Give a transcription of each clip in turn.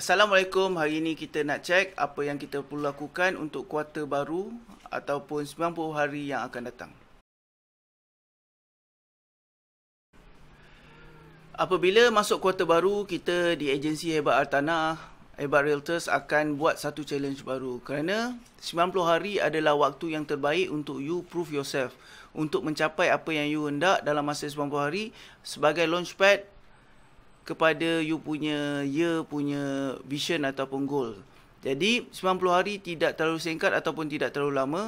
Assalamualaikum. Hari ini kita nak cek apa yang kita perlu lakukan untuk kuarter baru ataupun 90 hari yang akan datang. Apabila masuk kuarter baru, kita di agensi Hebat Artana, Hebat Realtors akan buat satu challenge baru. Kerana 90 hari adalah waktu yang terbaik untuk you prove yourself. Untuk mencapai apa yang you hendak dalam masa 90 hari sebagai launchpad kepada you punya year punya vision ataupun goal. Jadi 90 hari tidak terlalu singkat ataupun tidak terlalu lama.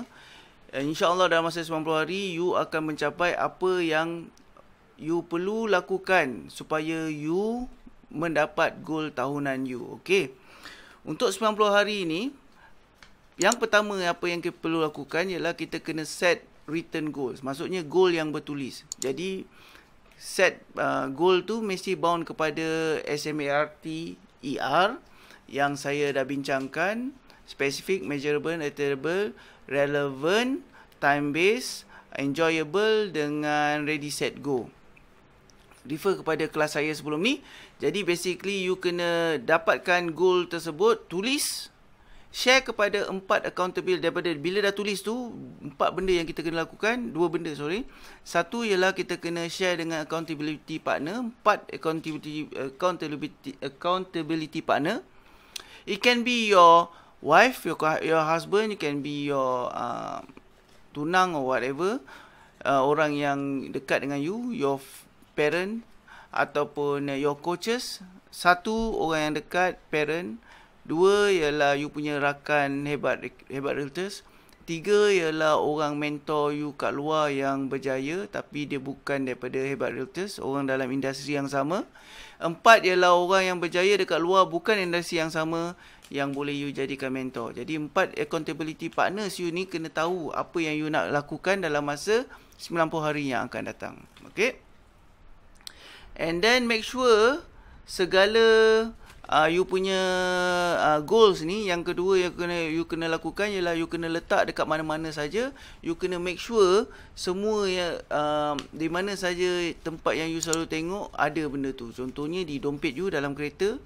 Eh, InsyaAllah dalam masa 90 hari you akan mencapai apa yang you perlu lakukan supaya you mendapat goal tahunan you. Okay. Untuk 90 hari ini, yang pertama apa yang kita perlu lakukan ialah kita kena set written goals. Maksudnya goal yang bertulis. Jadi set uh, goal tu mesti bound kepada SMART ER yang saya dah bincangkan specific measurable attainable relevant time based enjoyable dengan ready set go refer kepada kelas saya sebelum ni jadi basically you kena dapatkan goal tersebut tulis share kepada empat accountable daripada bila dah tulis tu empat benda yang kita kena lakukan dua benda sorry satu ialah kita kena share dengan accountability partner empat accountability accountability accountability partner it can be your wife your your husband you can be your uh, tunang or whatever uh, orang yang dekat dengan you your parent ataupun uh, your coaches satu orang yang dekat parent Dua ialah you punya rakan hebat hebat realtors. Tiga ialah orang mentor you kat luar yang berjaya tapi dia bukan daripada hebat realtors, orang dalam industri yang sama. Empat ialah orang yang berjaya dekat luar bukan industri yang sama yang boleh you jadikan mentor. Jadi empat accountability partners you ni kena tahu apa yang you nak lakukan dalam masa 90 hari yang akan datang. Okay? And then make sure segala uh, you punya uh, goals ni yang kedua yang kena you kena lakukan ialah you kena letak dekat mana-mana saja you kena make sure semua ya uh, di mana saja tempat yang you selalu tengok ada benda tu contohnya di dompet you dalam kereta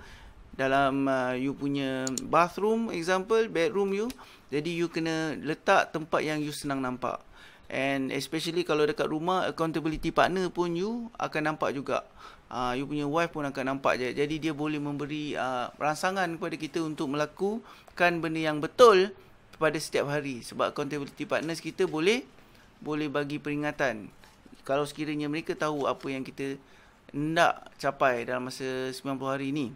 dalam uh, you punya bathroom example bedroom you jadi you kena letak tempat yang you senang nampak And especially kalau dekat rumah accountability partner pun you akan nampak juga. Uh, you punya wife pun akan nampak je. Jadi dia boleh memberi uh, rangsangan kepada kita untuk melakukan benda yang betul pada setiap hari sebab accountability partners kita boleh boleh bagi peringatan. Kalau sekiranya mereka tahu apa yang kita nak capai dalam masa 90 hari ni.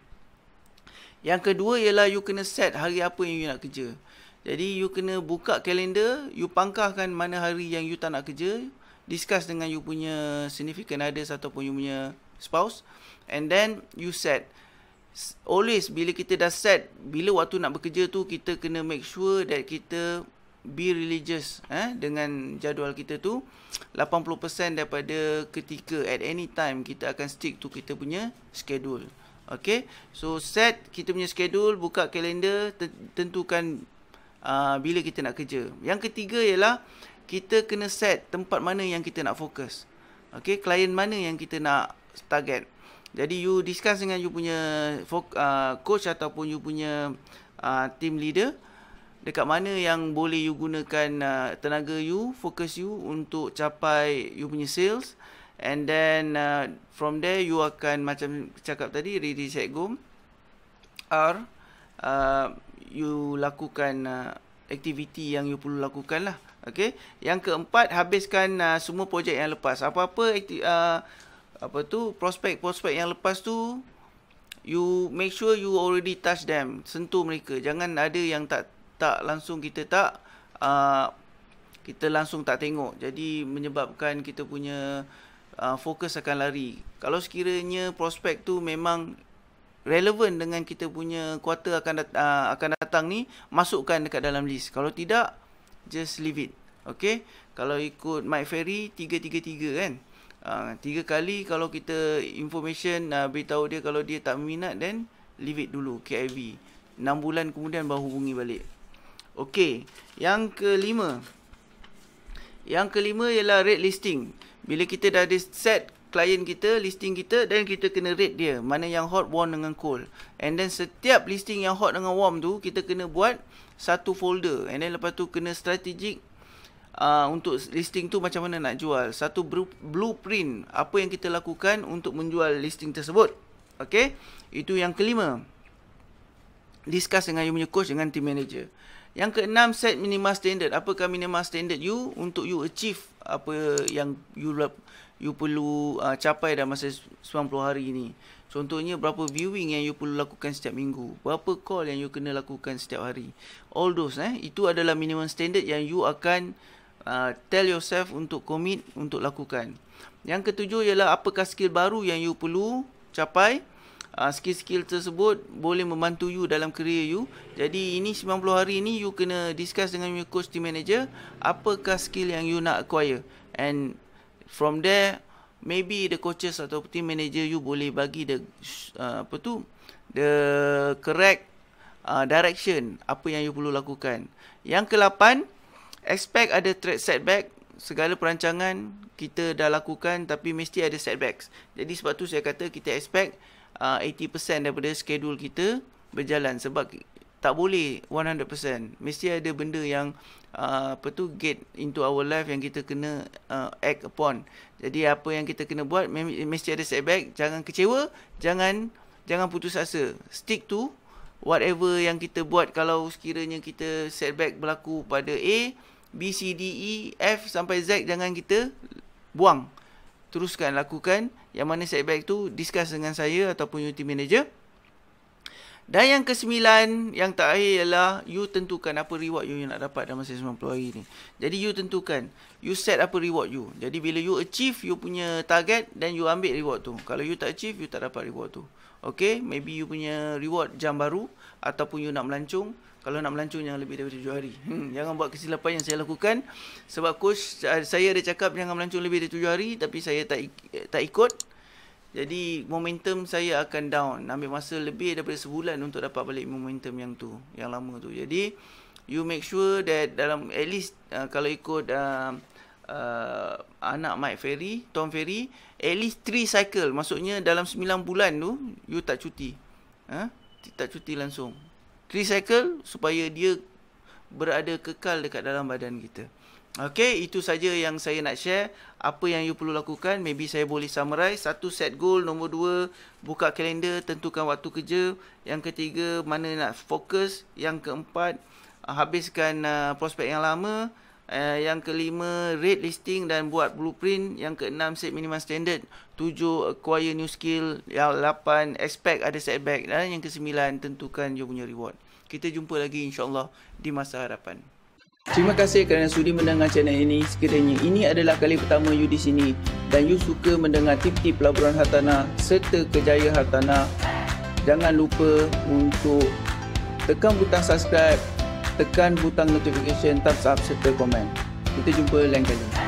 Yang kedua ialah you kena set hari apa yang you nak kerja. Jadi you kena buka kalender, you pangkahkan mana hari yang you tak nak kerja, discuss dengan you punya significant others ataupun you punya spouse and then you set always bila kita dah set bila waktu nak bekerja tu kita kena make sure that kita be religious eh dengan jadual kita tu 80% daripada ketika at any time kita akan stick to kita punya schedule okay so set kita punya schedule buka kalender tentukan Ah, bila kita nak kerja. Yang ketiga ialah kita kena set tempat mana yang kita nak fokus. Okay, klien mana yang kita nak target. Jadi you discuss dengan you punya uh, coach ataupun you punya uh, team leader dekat mana yang boleh you gunakan uh, tenaga you, fokus you untuk capai you punya sales and then uh, from there you akan macam cakap tadi ready set go R uh, you lakukan uh, aktiviti yang you perlu lakukan lah. Okay. Yang keempat, habiskan uh, semua projek yang lepas. Apa-apa uh, apa tu prospek-prospek yang lepas tu, you make sure you already touch them. Sentuh mereka. Jangan ada yang tak tak langsung kita tak uh, kita langsung tak tengok. Jadi menyebabkan kita punya uh, fokus akan lari. Kalau sekiranya prospek tu memang relevan dengan kita punya quarter akan dat- ah, akan datang ni masukkan dekat dalam list kalau tidak just leave it okey kalau ikut Mike Ferry 333 kan uh, tiga kali kalau kita information uh, beritahu dia kalau dia tak minat then leave it dulu KIV 6 bulan kemudian baru hubungi balik okey yang kelima yang kelima ialah red listing bila kita dah ada set klien kita, listing kita dan kita kena rate dia mana yang hot, warm dengan cold. And then setiap listing yang hot dengan warm tu kita kena buat satu folder. And then lepas tu kena strategik uh, untuk listing tu macam mana nak jual. Satu blueprint apa yang kita lakukan untuk menjual listing tersebut. Okay. Itu yang kelima. Discuss dengan you punya coach dengan team manager. Yang keenam set minimum standard. Apakah minimum standard you untuk you achieve apa yang you you perlu uh, capai dalam masa 90 hari ni. Contohnya berapa viewing yang you perlu lakukan setiap minggu, berapa call yang you kena lakukan setiap hari. All those eh itu adalah minimum standard yang you akan uh, tell yourself untuk commit untuk lakukan. Yang ketujuh ialah apakah skill baru yang you perlu capai Ah, skill-skill tersebut boleh membantu you dalam career you. Jadi ini 90 hari ini you kena discuss dengan your coach team manager apakah skill yang you nak acquire and from there maybe the coaches atau team manager you boleh bagi the uh, apa tu the correct uh, direction apa yang you perlu lakukan. Yang ke-8 expect ada trade setback segala perancangan kita dah lakukan tapi mesti ada setbacks. Jadi sebab tu saya kata kita expect 80% ah, daripada schedule kita berjalan sebab tak boleh 100%. Mesti ada benda yang uh, apa tu gate into our life yang kita kena uh, act upon. Jadi apa yang kita kena buat mesti ada setback, jangan kecewa, jangan jangan putus asa. Stick to whatever yang kita buat kalau sekiranya kita setback berlaku pada A, B C D E F sampai Z jangan kita buang teruskan lakukan yang mana saya baik tu discuss dengan saya ataupun you team manager dan yang kesembilan yang terakhir ialah you tentukan apa reward you nak dapat dalam masa 90 hari ni jadi you tentukan you set apa reward you jadi bila you achieve you punya target dan you ambil reward tu kalau you tak achieve you tak dapat reward tu Okay, maybe you punya reward jam baru ataupun you nak melancung kalau nak melancong jangan lebih daripada tujuh hari. Hmm, jangan buat kesilapan yang saya lakukan sebab coach saya ada cakap jangan melancong lebih daripada tujuh hari tapi saya tak tak ikut. Jadi momentum saya akan down. Ambil masa lebih daripada sebulan untuk dapat balik momentum yang tu, yang lama tu. Jadi you make sure that dalam at least uh, kalau ikut uh, uh, anak Mike Ferry, Tom Ferry, at least three cycle. Maksudnya dalam sembilan bulan tu you tak cuti. Ha? Huh? Tak cuti langsung recycle supaya dia berada kekal dekat dalam badan kita. Okey, itu saja yang saya nak share. Apa yang you perlu lakukan, maybe saya boleh summarize. Satu, set goal. Nombor dua, buka kalender, tentukan waktu kerja. Yang ketiga, mana nak fokus. Yang keempat, habiskan uh, prospek yang lama. Uh, yang kelima, rate listing dan buat blueprint. Yang keenam, set minimum standard. Tujuh, acquire new skill. Yang lapan, expect ada setback. Dan yang kesembilan, tentukan you punya reward. Kita jumpa lagi insyaAllah di masa harapan. Terima kasih kerana sudi mendengar channel ini. Sekiranya ini adalah kali pertama you di sini dan you suka mendengar tip-tip pelaburan hartana serta kejayaan hartana. jangan lupa untuk tekan butang subscribe tekan butang notification, tap subscribe, serta komen. Kita jumpa lain kali.